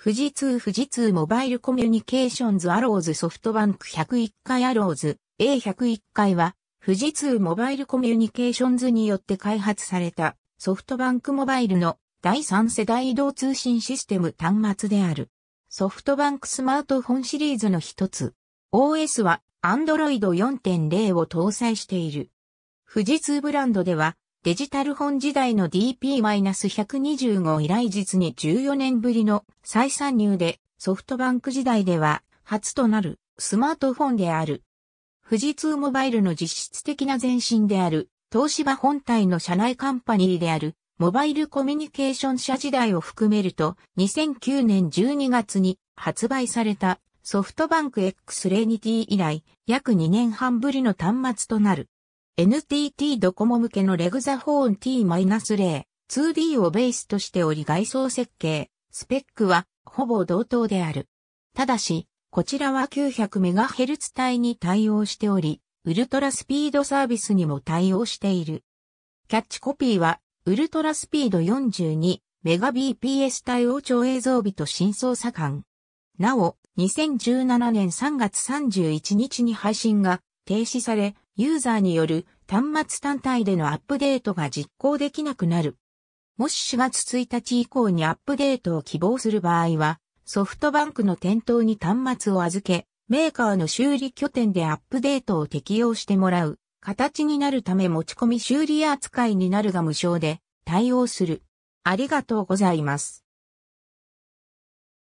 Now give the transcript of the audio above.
富士通富士通モバイルコミュニケーションズアローズソフトバンク101回アローズ A101 回は富士通モバイルコミュニケーションズによって開発されたソフトバンクモバイルの第3世代移動通信システム端末であるソフトバンクスマートフォンシリーズの一つ OS は Android 4.0を搭載している富士通ブランドではデジタル本時代の DP-125 以来実に14年ぶりの再参入でソフトバンク時代では初となるスマートフォンである。富士通モバイルの実質的な前身である東芝本体の社内カンパニーであるモバイルコミュニケーション社時代を含めると2009年12月に発売されたソフトバンク X レニティ以来約2年半ぶりの端末となる。NTT ドコモ向けのレグザフォン T-0、2D をベースとしており外装設計、スペックはほぼ同等である。ただし、こちらは 900MHz 帯に対応しており、ウルトラスピードサービスにも対応している。キャッチコピーは、ウルトラスピード42、メガ BPS 対応超映像日と新操作感。なお、2017年3月31日に配信が停止され、ユーザーによる端末単体でのアップデートが実行できなくなる。もし4月1日以降にアップデートを希望する場合は、ソフトバンクの店頭に端末を預け、メーカーの修理拠点でアップデートを適用してもらう形になるため持ち込み修理扱いになるが無償で対応する。ありがとうございます。